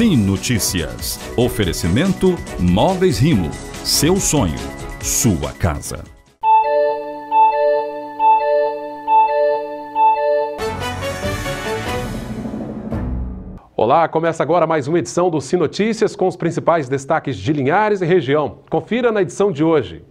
Sim Notícias. Oferecimento Móveis Rimo. Seu sonho, sua casa. Olá, começa agora mais uma edição do Sim Notícias com os principais destaques de Linhares e região. Confira na edição de hoje.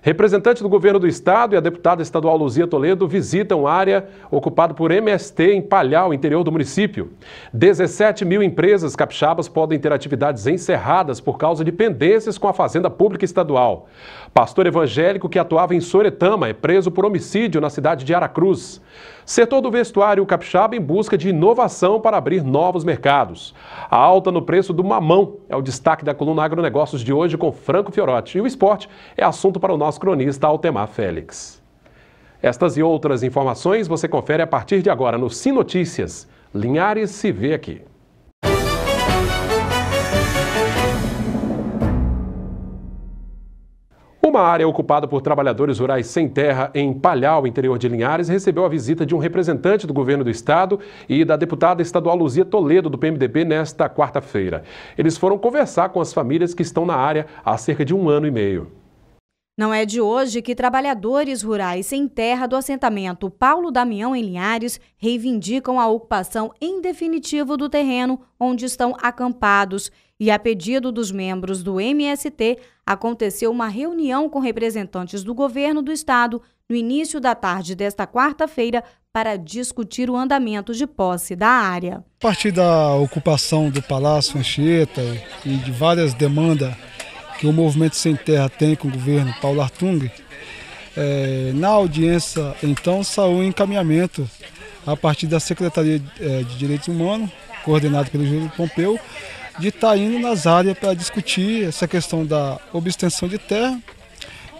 Representante do governo do estado e a deputada estadual Luzia Toledo visitam área ocupada por MST em Palhau, interior do município. 17 mil empresas capixabas podem ter atividades encerradas por causa de pendências com a Fazenda Pública Estadual. Pastor evangélico que atuava em Soretama é preso por homicídio na cidade de Aracruz. Setor do vestuário capixaba em busca de inovação para abrir novos mercados. A alta no preço do mamão é o destaque da coluna Agronegócios de hoje com Franco Fiorotti. E o esporte é assunto para o nosso cronista Altemar Félix. Estas e outras informações você confere a partir de agora no Sim Notícias. Linhares se vê aqui. Uma área ocupada por trabalhadores rurais sem terra em Palhau, interior de Linhares, recebeu a visita de um representante do governo do estado e da deputada estadual Luzia Toledo, do PMDB, nesta quarta-feira. Eles foram conversar com as famílias que estão na área há cerca de um ano e meio. Não é de hoje que trabalhadores rurais sem terra do assentamento Paulo Damião em Linhares reivindicam a ocupação em definitivo do terreno onde estão acampados e, a pedido dos membros do MST, aconteceu uma reunião com representantes do governo do estado no início da tarde desta quarta-feira para discutir o andamento de posse da área. A partir da ocupação do Palácio Anchieta e de várias demandas que o Movimento Sem Terra tem com o governo Paulo Artung, é, na audiência então saiu um encaminhamento a partir da Secretaria é, de Direitos Humanos, coordenado pelo Júlio Pompeu, de estar tá indo nas áreas para discutir essa questão da obtenção de terra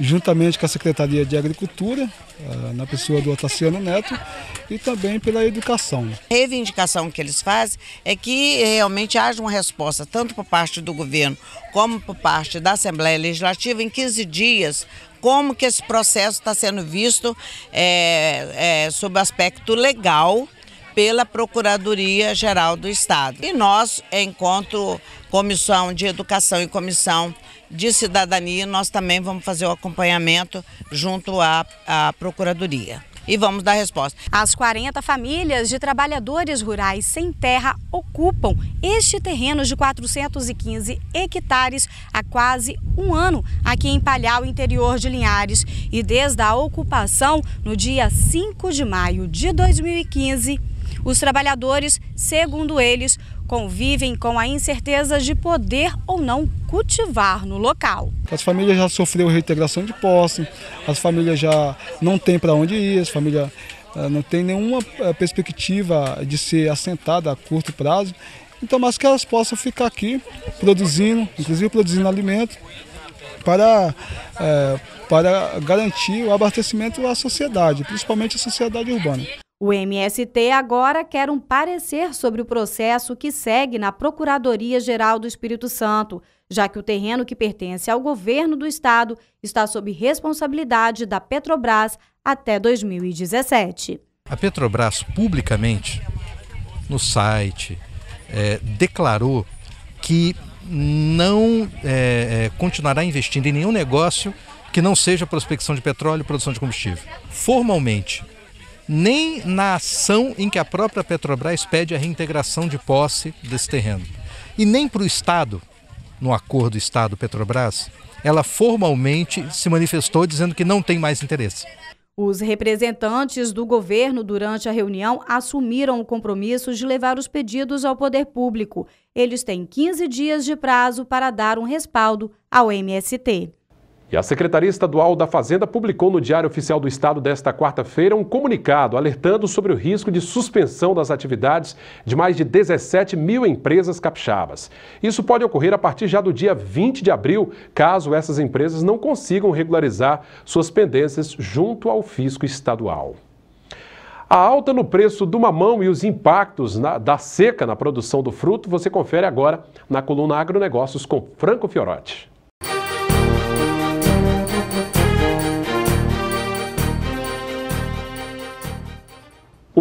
juntamente com a Secretaria de Agricultura, ah, na pessoa do Otaciano Neto, e também pela educação. A reivindicação que eles fazem é que realmente haja uma resposta, tanto por parte do governo como por parte da Assembleia Legislativa, em 15 dias, como que esse processo está sendo visto é, é, sob o aspecto legal, pela Procuradoria Geral do Estado. E nós, enquanto Comissão de Educação e Comissão de Cidadania, nós também vamos fazer o acompanhamento junto à, à Procuradoria e vamos dar resposta. As 40 famílias de trabalhadores rurais sem terra ocupam este terreno de 415 hectares há quase um ano aqui em Palhau, interior de Linhares. E desde a ocupação, no dia 5 de maio de 2015, os trabalhadores, segundo eles, convivem com a incerteza de poder ou não cultivar no local. As famílias já sofreu reintegração de posse, as famílias já não têm para onde ir, as famílias eh, não têm nenhuma eh, perspectiva de ser assentada a curto prazo. Então, mas que elas possam ficar aqui produzindo, inclusive produzindo alimento, para, é, para garantir o abastecimento à sociedade, principalmente à sociedade urbana. O MST agora quer um parecer sobre o processo que segue na Procuradoria-Geral do Espírito Santo, já que o terreno que pertence ao governo do estado está sob responsabilidade da Petrobras até 2017. A Petrobras publicamente, no site, é, declarou que não é, é, continuará investindo em nenhum negócio que não seja prospecção de petróleo e produção de combustível. Formalmente, nem na ação em que a própria Petrobras pede a reintegração de posse desse terreno. E nem para o Estado, no acordo Estado-Petrobras, ela formalmente se manifestou dizendo que não tem mais interesse. Os representantes do governo, durante a reunião, assumiram o compromisso de levar os pedidos ao poder público. Eles têm 15 dias de prazo para dar um respaldo ao MST. E a Secretaria Estadual da Fazenda publicou no Diário Oficial do Estado desta quarta-feira um comunicado alertando sobre o risco de suspensão das atividades de mais de 17 mil empresas capixabas. Isso pode ocorrer a partir já do dia 20 de abril, caso essas empresas não consigam regularizar suas pendências junto ao fisco estadual. A alta no preço do mamão e os impactos na, da seca na produção do fruto você confere agora na coluna Agronegócios com Franco Fiorotti.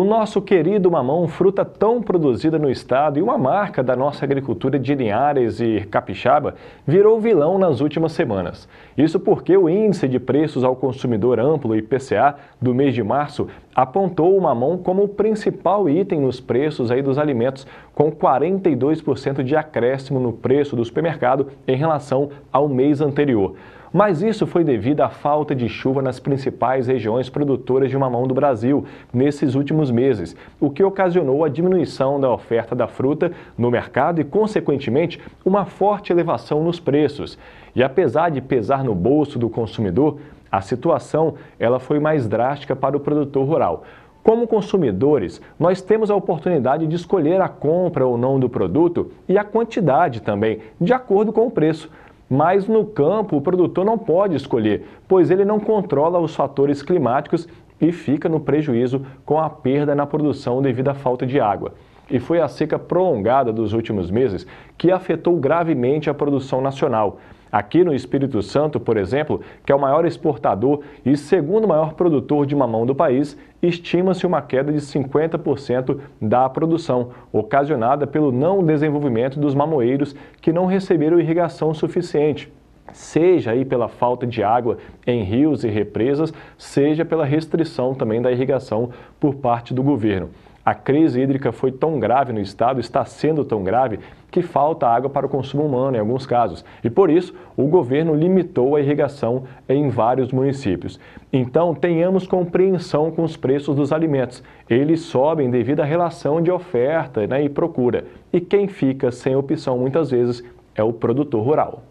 nosso querido mamão, fruta tão produzida no estado e uma marca da nossa agricultura de Linhares e Capixaba, virou vilão nas últimas semanas. Isso porque o índice de preços ao consumidor amplo IPCA do mês de março apontou o mamão como o principal item nos preços aí dos alimentos, com 42% de acréscimo no preço do supermercado em relação ao mês anterior. Mas isso foi devido à falta de chuva nas principais regiões produtoras de mamão do Brasil nesses últimos meses, o que ocasionou a diminuição da oferta da fruta no mercado e, consequentemente, uma forte elevação nos preços. E apesar de pesar no bolso do consumidor, a situação ela foi mais drástica para o produtor rural. Como consumidores, nós temos a oportunidade de escolher a compra ou não do produto e a quantidade também, de acordo com o preço. Mas no campo, o produtor não pode escolher, pois ele não controla os fatores climáticos e fica no prejuízo com a perda na produção devido à falta de água. E foi a seca prolongada dos últimos meses que afetou gravemente a produção nacional. Aqui no Espírito Santo, por exemplo, que é o maior exportador e segundo maior produtor de mamão do país, estima-se uma queda de 50% da produção, ocasionada pelo não desenvolvimento dos mamoeiros que não receberam irrigação suficiente seja aí pela falta de água em rios e represas, seja pela restrição também da irrigação por parte do governo. A crise hídrica foi tão grave no estado, está sendo tão grave, que falta água para o consumo humano em alguns casos. E por isso, o governo limitou a irrigação em vários municípios. Então, tenhamos compreensão com os preços dos alimentos. Eles sobem devido à relação de oferta né, e procura. E quem fica sem opção muitas vezes é o produtor rural.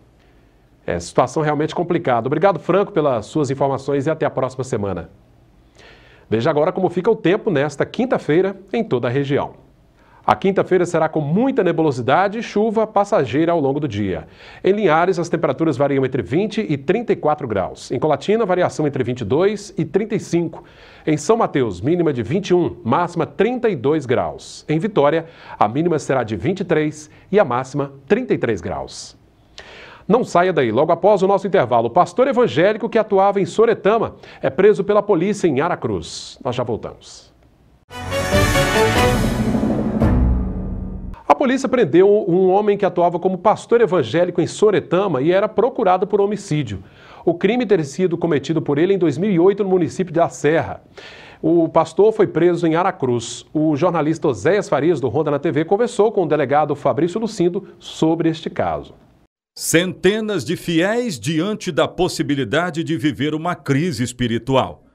É, situação realmente complicada. Obrigado, Franco, pelas suas informações e até a próxima semana. Veja agora como fica o tempo nesta quinta-feira em toda a região. A quinta-feira será com muita nebulosidade e chuva passageira ao longo do dia. Em Linhares, as temperaturas variam entre 20 e 34 graus. Em Colatina, variação entre 22 e 35. Em São Mateus, mínima de 21, máxima 32 graus. Em Vitória, a mínima será de 23 e a máxima 33 graus. Não saia daí. Logo após o nosso intervalo, o pastor evangélico que atuava em Soretama é preso pela polícia em Aracruz. Nós já voltamos. polícia prendeu um homem que atuava como pastor evangélico em Soretama e era procurado por homicídio. O crime teria sido cometido por ele em 2008 no município da Serra. O pastor foi preso em Aracruz. O jornalista Oséias Farias, do Ronda na TV, conversou com o delegado Fabrício Lucindo sobre este caso. Centenas de fiéis diante da possibilidade de viver uma crise espiritual.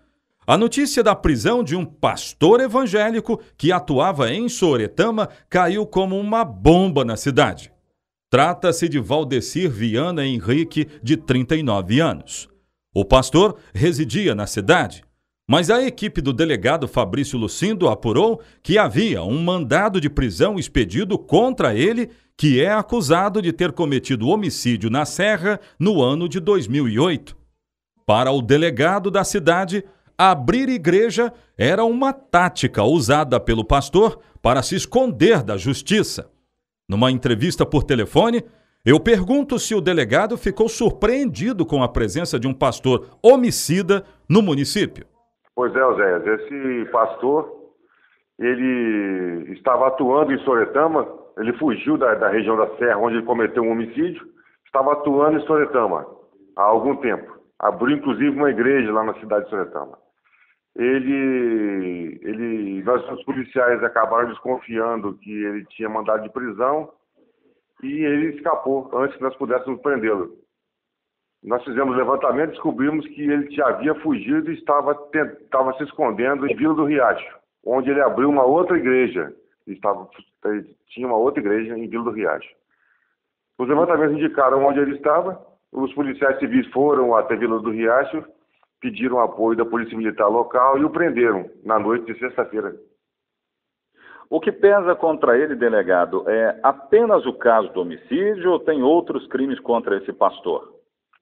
A notícia da prisão de um pastor evangélico que atuava em Soretama caiu como uma bomba na cidade. Trata-se de Valdecir Viana Henrique, de 39 anos. O pastor residia na cidade, mas a equipe do delegado Fabrício Lucindo apurou que havia um mandado de prisão expedido contra ele, que é acusado de ter cometido homicídio na Serra no ano de 2008. Para o delegado da cidade, abrir igreja era uma tática usada pelo pastor para se esconder da justiça. Numa entrevista por telefone, eu pergunto se o delegado ficou surpreendido com a presença de um pastor homicida no município. Pois é, Oséias, esse pastor, ele estava atuando em Soretama, ele fugiu da, da região da Serra onde ele cometeu um homicídio, estava atuando em Soretama há algum tempo. Abriu inclusive uma igreja lá na cidade de Soretama ele, ele, nós, os policiais acabaram desconfiando que ele tinha mandado de prisão e ele escapou antes que nós pudéssemos prendê-lo. Nós fizemos levantamento, descobrimos que ele já havia fugido e estava, estava se escondendo em Vila do Riacho, onde ele abriu uma outra igreja. estava, tinha uma outra igreja em Vila do Riacho. Os levantamentos indicaram onde ele estava, os policiais civis foram até Vila do Riacho pediram apoio da Polícia Militar local e o prenderam na noite de sexta-feira. O que pesa contra ele, delegado, é apenas o caso do homicídio ou tem outros crimes contra esse pastor?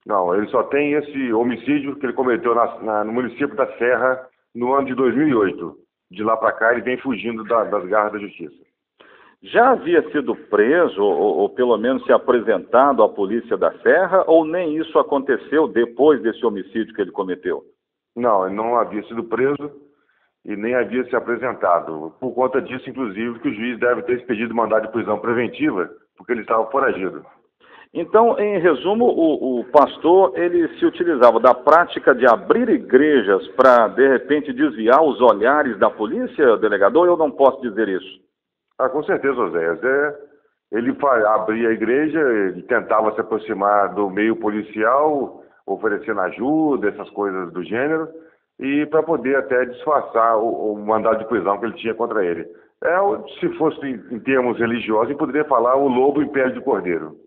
Não, ele só tem esse homicídio que ele cometeu na, na, no município da Serra no ano de 2008. De lá para cá, ele vem fugindo da, das garras da justiça já havia sido preso ou, ou, pelo menos se apresentado à polícia da Serra ou nem isso aconteceu depois desse homicídio que ele cometeu? Não, ele não havia sido preso e nem havia se apresentado. Por conta disso, inclusive, que o juiz deve ter expedido mandado de prisão preventiva porque ele estava foragido. Então, em resumo, o, o pastor ele se utilizava da prática de abrir igrejas para de repente desviar os olhares da polícia, delegado. eu não posso dizer isso? Ah, com certeza, Oséias. É, ele abria a igreja, tentava se aproximar do meio policial, oferecendo ajuda, essas coisas do gênero, e para poder até disfarçar o, o, mandado de prisão que ele tinha contra ele. É, se fosse em, em termos religiosos, ele poderia falar o lobo em pele de cordeiro.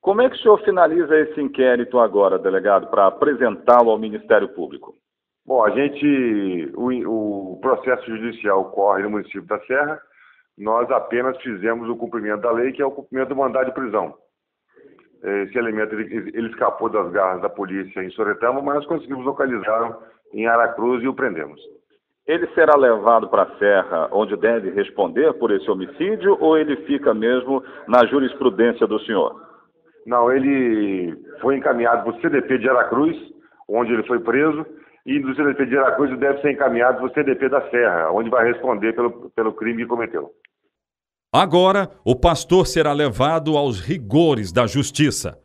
Como é que o senhor finaliza esse inquérito agora, delegado, para apresentá-lo ao Ministério Público? Bom, a gente, o, o processo judicial corre no município da Serra, nós apenas fizemos o cumprimento da lei, que é o cumprimento do mandado de prisão. Esse elemento ele, ele escapou das garras da polícia em Soretama, mas nós conseguimos localizá-lo em Aracruz e o prendemos. Ele será levado para a Serra, onde deve responder por esse homicídio, ou ele fica mesmo na jurisprudência do senhor? Não, ele foi encaminhado para o CDP de Aracruz, onde ele foi preso e Indústria depender de Aracruz deve ser encaminhado para o CDP da Serra, onde vai responder pelo, pelo crime que cometeu. Agora, o pastor será levado aos rigores da justiça.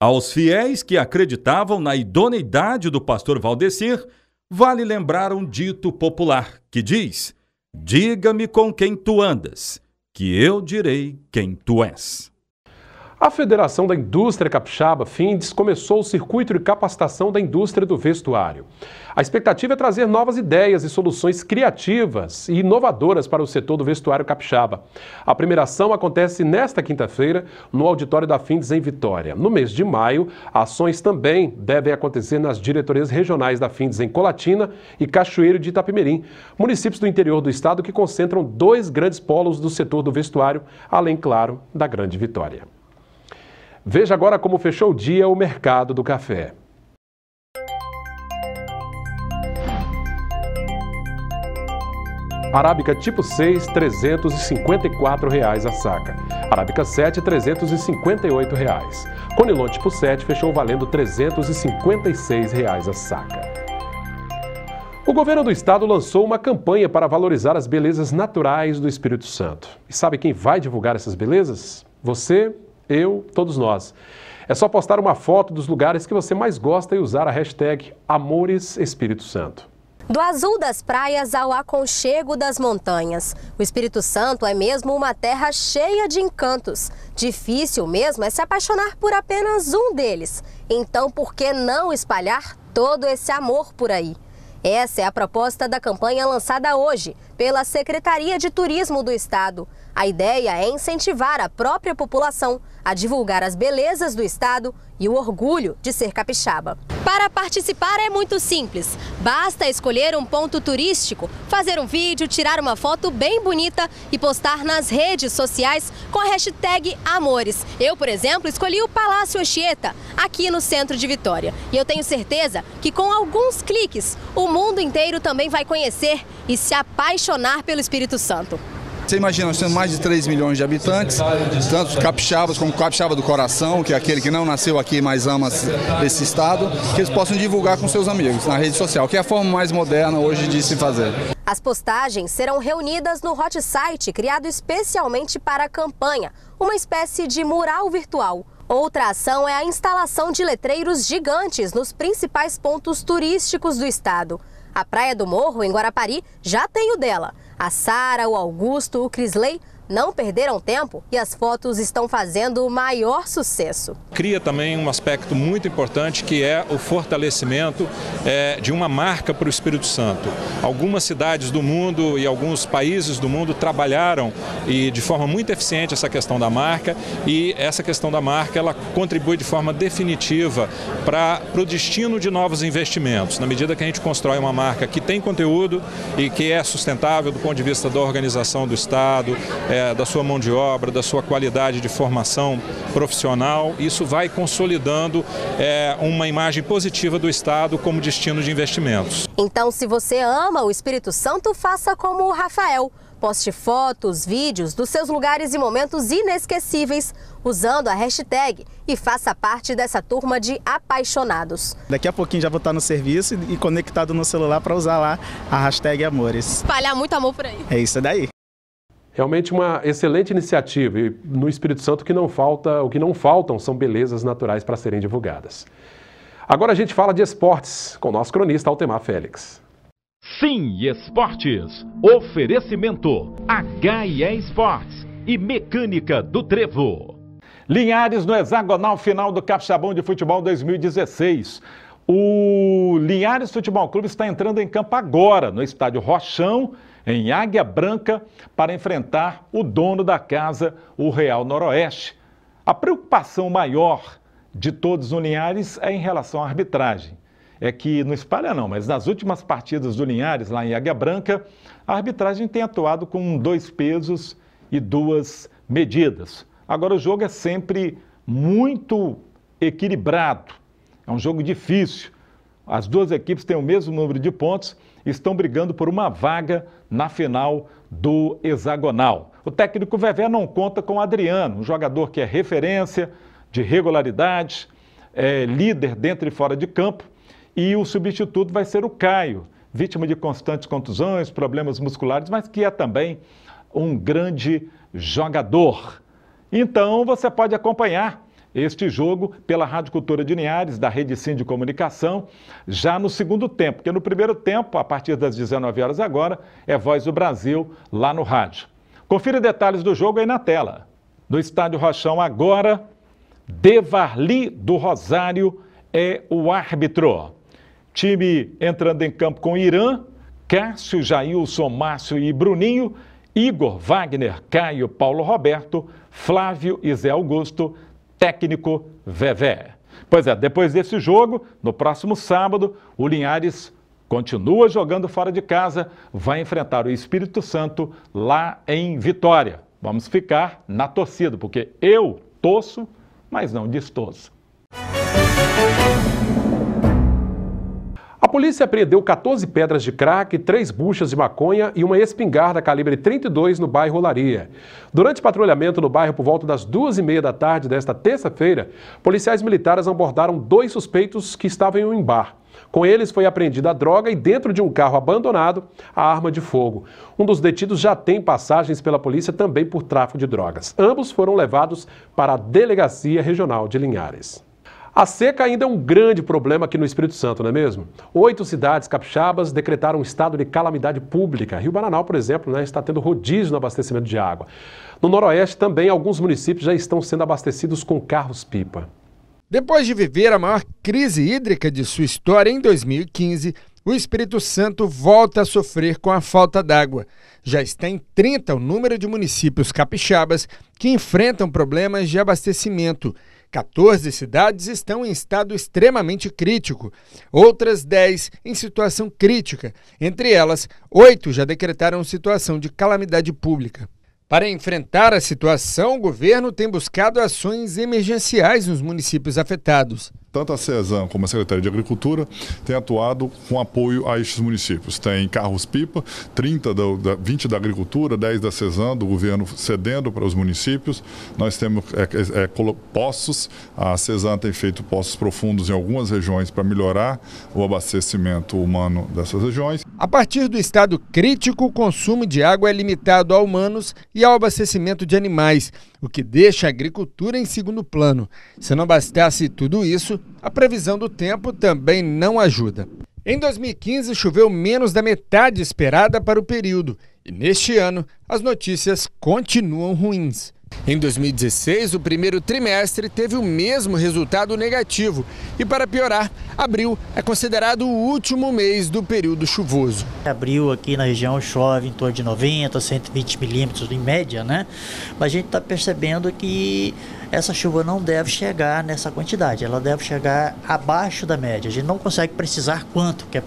Aos fiéis que acreditavam na idoneidade do pastor Valdecir, vale lembrar um dito popular que diz: Diga-me com quem tu andas, que eu direi quem tu és. A Federação da Indústria Capixaba, FINDES, começou o circuito de capacitação da indústria do vestuário. A expectativa é trazer novas ideias e soluções criativas e inovadoras para o setor do vestuário capixaba. A primeira ação acontece nesta quinta-feira no auditório da FINDES em Vitória. No mês de maio, ações também devem acontecer nas diretorias regionais da FINDES em Colatina e Cachoeiro de Itapemirim, municípios do interior do estado que concentram dois grandes polos do setor do vestuário, além, claro, da Grande Vitória. Veja agora como fechou o dia o mercado do café. Arábica tipo 6, R$ reais a saca. Arábica 7, R$ reais. Conilon tipo 7 fechou valendo R$ reais a saca. O governo do estado lançou uma campanha para valorizar as belezas naturais do Espírito Santo. E sabe quem vai divulgar essas belezas? Você eu, todos nós. É só postar uma foto dos lugares que você mais gosta e usar a hashtag Amores Espírito Santo. Do azul das praias ao aconchego das montanhas, o Espírito Santo é mesmo uma terra cheia de encantos. Difícil mesmo é se apaixonar por apenas um deles. Então, por que não espalhar todo esse amor por aí? Essa é a proposta da campanha lançada hoje pela Secretaria de Turismo do Estado. A ideia é incentivar a própria população a divulgar as belezas do estado e o orgulho de ser capixaba. Para participar é muito simples. Basta escolher um ponto turístico, fazer um vídeo, tirar uma foto bem bonita e postar nas redes sociais com a hashtag Amores. Eu, por exemplo, escolhi o Palácio Oxieta, aqui no centro de Vitória. E eu tenho certeza que com alguns cliques, o mundo inteiro também vai conhecer e se apaixonar pelo Espírito Santo. Você imagina, nós temos mais de 3 milhões de habitantes, tanto capixabas como capixaba do coração, que é aquele que não nasceu aqui, mas ama esse estado, que eles possam divulgar com seus amigos na rede social, que é a forma mais moderna hoje de se fazer. As postagens serão reunidas no Hot Site, criado especialmente para a campanha, uma espécie de mural virtual. Outra ação é a instalação de letreiros gigantes nos principais pontos turísticos do estado. A Praia do Morro, em Guarapari, já tem o dela. A Sara, o Augusto, o Crisley não perderam tempo e as fotos estão fazendo o maior sucesso. Cria também um aspecto muito importante que é o fortalecimento é, de uma marca para o Espírito Santo. Algumas cidades do mundo e alguns países do mundo trabalharam e de forma muito eficiente essa questão da marca e essa questão da marca ela contribui de forma definitiva para, para o destino de novos investimentos. Na medida que a gente constrói uma marca que tem conteúdo e que é sustentável do ponto de vista da organização do Estado, é, da sua mão de obra, da sua qualidade de formação profissional. Isso vai consolidando é, uma imagem positiva do Estado como destino de investimentos. Então, se você ama o Espírito Santo, faça como o Rafael. Poste fotos, vídeos dos seus lugares e momentos inesquecíveis usando a hashtag e faça parte dessa turma de apaixonados. Daqui a pouquinho já vou estar no serviço e conectado no celular para usar lá a hashtag Amores. Espalhar muito amor por aí. É isso daí. Realmente uma excelente iniciativa e no Espírito Santo o que não falta, o que não faltam são belezas naturais para serem divulgadas. Agora a gente fala de esportes com o nosso cronista Altemar Félix. Sim, esportes. Oferecimento HIE Esportes e Mecânica do Trevo. Linhares no hexagonal final do Capixabão de Futebol 2016. O Linhares Futebol Clube está entrando em campo agora no estádio Rochão em Águia Branca para enfrentar o dono da casa, o Real Noroeste. A preocupação maior de todos os Linhares é em relação à arbitragem. É que não espalha não, mas nas últimas partidas do Linhares, lá em Águia Branca, a arbitragem tem atuado com dois pesos e duas medidas. Agora o jogo é sempre muito equilibrado. É um jogo difícil. As duas equipes têm o mesmo número de pontos e estão brigando por uma vaga na final do hexagonal. O técnico Vevé não conta com o Adriano, um jogador que é referência, de regularidade, é líder dentro e fora de campo, e o substituto vai ser o Caio, vítima de constantes contusões, problemas musculares, mas que é também um grande jogador. Então você pode acompanhar este jogo pela Rádio Cultura de Linhares, da Rede Sim de Comunicação, já no segundo tempo, porque no primeiro tempo, a partir das 19 horas agora, é Voz do Brasil lá no rádio. Confira detalhes do jogo aí na tela. No Estádio Rochão agora, Devarli do Rosário é o árbitro. Time entrando em campo com Irã, Cássio, Jailson, Márcio e Bruninho, Igor, Wagner, Caio, Paulo Roberto, Flávio e Zé Augusto, técnico Vevé. Pois é, depois desse jogo, no próximo sábado, o Linhares continua jogando fora de casa, vai enfrentar o Espírito Santo lá em Vitória. Vamos ficar na torcida, porque eu torço, mas não destoço polícia apreendeu 14 pedras de crack, 3 buchas de maconha e uma espingarda calibre 32 no bairro Laria. Durante patrulhamento no bairro por volta das duas e meia da tarde desta terça-feira, policiais militares abordaram dois suspeitos que estavam em um bar. Com eles foi apreendida a droga e, dentro de um carro abandonado, a arma de fogo. Um dos detidos já tem passagens pela polícia também por tráfico de drogas. Ambos foram levados para a Delegacia Regional de Linhares. A seca ainda é um grande problema aqui no Espírito Santo, não é mesmo? Oito cidades capixabas decretaram um estado de calamidade pública. Rio Bananal, por exemplo, né, está tendo rodízio no abastecimento de água. No Noroeste também, alguns municípios já estão sendo abastecidos com carros-pipa. Depois de viver a maior crise hídrica de sua história em 2015, o Espírito Santo volta a sofrer com a falta d'água. Já está em 30 o número de municípios capixabas que enfrentam problemas de abastecimento 14 cidades estão em estado extremamente crítico, outras 10 em situação crítica. Entre elas, 8 já decretaram situação de calamidade pública. Para enfrentar a situação, o governo tem buscado ações emergenciais nos municípios afetados tanto a CESAM como a Secretaria de Agricultura têm atuado com apoio a estes municípios. Tem carros-pipa, 30 da, 20 da Agricultura, 10 da CESAM, do governo cedendo para os municípios. Nós temos é, é, é poços, a CESAM tem feito poços profundos em algumas regiões para melhorar o abastecimento humano dessas regiões. A partir do estado crítico, o consumo de água é limitado a humanos e ao abastecimento de animais o que deixa a agricultura em segundo plano. Se não bastasse tudo isso, a previsão do tempo também não ajuda. Em 2015, choveu menos da metade esperada para o período, e neste ano as notícias continuam ruins. Em 2016, o primeiro trimestre teve o mesmo resultado negativo e, para piorar, abril é considerado o último mês do período chuvoso. Abril aqui na região chove em torno de 90, 120 milímetros em média, né? Mas a gente está percebendo que essa chuva não deve chegar nessa quantidade, ela deve chegar abaixo da média. A gente não consegue precisar quanto, porque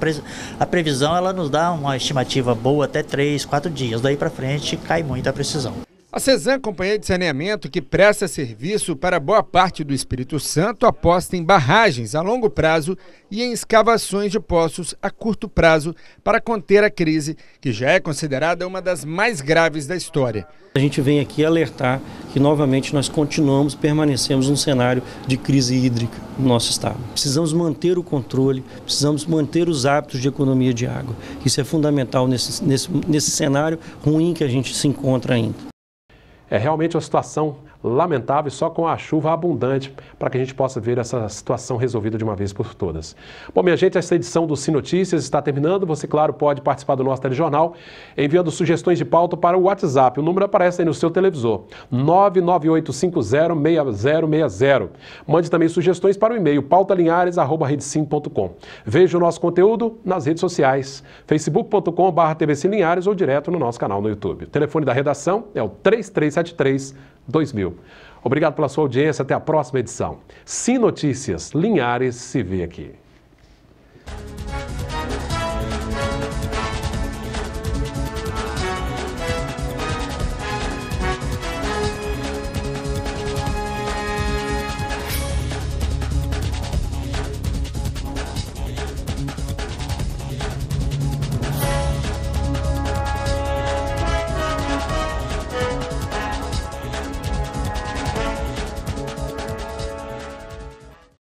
a previsão ela nos dá uma estimativa boa até 3, 4 dias, daí para frente cai muito a precisão. A Cezan, Companhia de Saneamento, que presta serviço para boa parte do Espírito Santo, aposta em barragens a longo prazo e em escavações de poços a curto prazo para conter a crise, que já é considerada uma das mais graves da história. A gente vem aqui alertar que novamente nós continuamos, permanecemos num cenário de crise hídrica no nosso estado. Precisamos manter o controle, precisamos manter os hábitos de economia de água. Isso é fundamental nesse, nesse, nesse cenário ruim que a gente se encontra ainda é realmente uma situação lamentável, só com a chuva abundante, para que a gente possa ver essa situação resolvida de uma vez por todas. Bom, minha gente, essa edição do Sinotícias está terminando. Você, claro, pode participar do nosso telejornal enviando sugestões de pauta para o WhatsApp. O número aparece aí no seu televisor, 998506060. Mande também sugestões para o e-mail pautalinhares.com. Veja o nosso conteúdo nas redes sociais, facebook.com.br ou direto no nosso canal no YouTube. O telefone da redação é o 3373 2000. Obrigado pela sua audiência, até a próxima edição. Sim Notícias, Linhares se vê aqui.